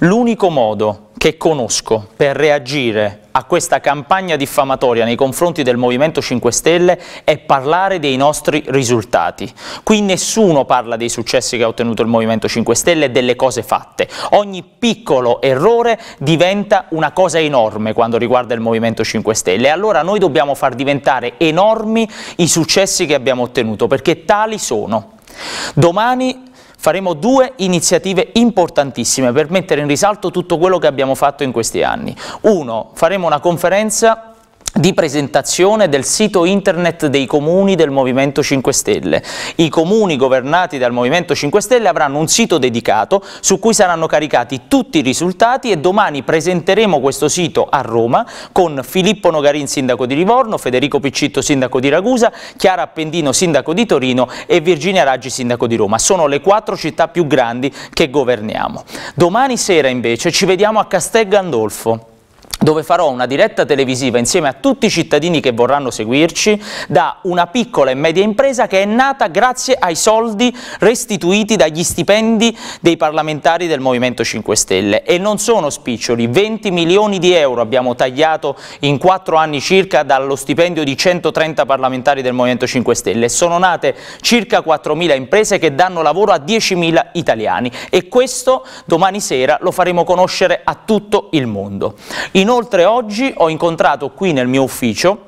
L'unico modo che conosco per reagire a questa campagna diffamatoria nei confronti del Movimento 5 Stelle è parlare dei nostri risultati. Qui nessuno parla dei successi che ha ottenuto il Movimento 5 Stelle e delle cose fatte. Ogni piccolo errore diventa una cosa enorme quando riguarda il Movimento 5 Stelle. E allora noi dobbiamo far diventare enormi i successi che abbiamo ottenuto, perché tali sono. Domani faremo due iniziative importantissime per mettere in risalto tutto quello che abbiamo fatto in questi anni. Uno, faremo una conferenza di presentazione del sito internet dei comuni del Movimento 5 Stelle. I comuni governati dal Movimento 5 Stelle avranno un sito dedicato su cui saranno caricati tutti i risultati e domani presenteremo questo sito a Roma con Filippo Nogarin, sindaco di Livorno, Federico Piccitto, sindaco di Ragusa, Chiara Appendino, sindaco di Torino e Virginia Raggi, sindaco di Roma. Sono le quattro città più grandi che governiamo. Domani sera invece ci vediamo a Castel Gandolfo dove farò una diretta televisiva insieme a tutti i cittadini che vorranno seguirci da una piccola e media impresa che è nata grazie ai soldi restituiti dagli stipendi dei parlamentari del Movimento 5 Stelle e non sono spiccioli, 20 milioni di euro abbiamo tagliato in 4 anni circa dallo stipendio di 130 parlamentari del Movimento 5 Stelle, sono nate circa 4.000 imprese che danno lavoro a 10.000 italiani e questo domani sera lo faremo conoscere a tutto il mondo. In Inoltre oggi ho incontrato qui nel mio ufficio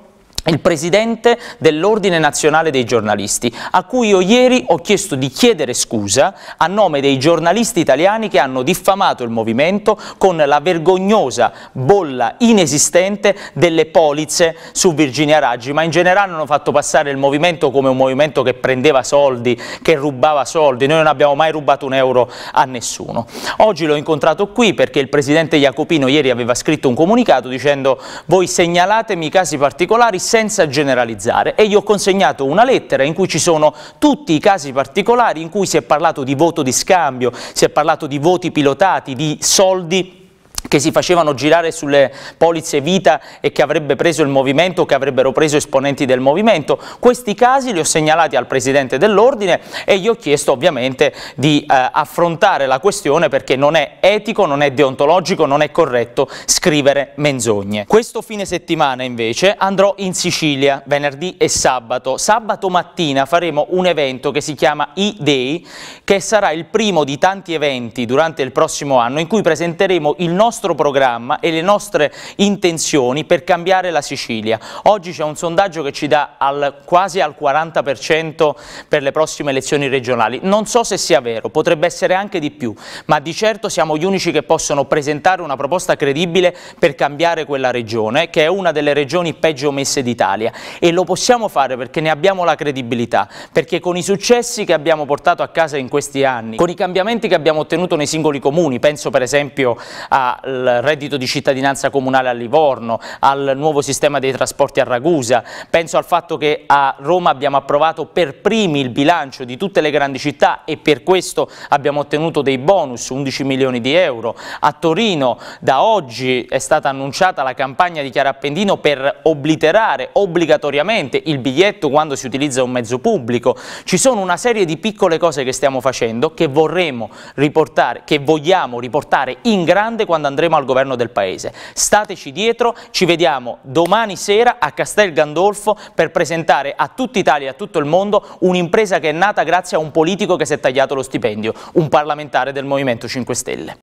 il presidente dell'Ordine Nazionale dei Giornalisti, a cui io ieri ho chiesto di chiedere scusa a nome dei giornalisti italiani che hanno diffamato il movimento con la vergognosa bolla inesistente delle polizze su Virginia Raggi, ma in generale hanno fatto passare il movimento come un movimento che prendeva soldi, che rubava soldi, noi non abbiamo mai rubato un euro a nessuno. Oggi l'ho incontrato qui perché il presidente Jacopino ieri aveva scritto un comunicato dicendo voi segnalatemi i casi particolari se senza generalizzare e gli ho consegnato una lettera in cui ci sono tutti i casi particolari in cui si è parlato di voto di scambio, si è parlato di voti pilotati, di soldi che si facevano girare sulle polizze vita e che avrebbe preso il movimento, che avrebbero preso esponenti del movimento. Questi casi li ho segnalati al Presidente dell'Ordine e gli ho chiesto ovviamente di eh, affrontare la questione perché non è etico, non è deontologico, non è corretto scrivere menzogne. Questo fine settimana invece andrò in Sicilia, venerdì e sabato. Sabato mattina faremo un evento che si chiama E-Day, che sarà il primo di tanti eventi durante il prossimo anno in cui presenteremo il nostro nostro programma e le nostre intenzioni per cambiare la Sicilia. Oggi c'è un sondaggio che ci dà al, quasi al 40% per le prossime elezioni regionali. Non so se sia vero, potrebbe essere anche di più, ma di certo siamo gli unici che possono presentare una proposta credibile per cambiare quella regione, che è una delle regioni peggio messe d'Italia. E lo possiamo fare perché ne abbiamo la credibilità, perché con i successi che abbiamo portato a casa in questi anni, con i cambiamenti che abbiamo ottenuto nei singoli comuni, penso per esempio a al reddito di cittadinanza comunale a Livorno, al nuovo sistema dei trasporti a Ragusa, penso al fatto che a Roma abbiamo approvato per primi il bilancio di tutte le grandi città e per questo abbiamo ottenuto dei bonus, 11 milioni di euro, a Torino da oggi è stata annunciata la campagna di Chiara Appendino per obliterare obbligatoriamente il biglietto quando si utilizza un mezzo pubblico, ci sono una serie di piccole cose che stiamo facendo che vorremmo riportare, che vogliamo riportare in grande quando andremo al governo del Paese. Stateci dietro, ci vediamo domani sera a Castel Gandolfo per presentare a tutta Italia e a tutto il mondo un'impresa che è nata grazie a un politico che si è tagliato lo stipendio, un parlamentare del Movimento 5 Stelle.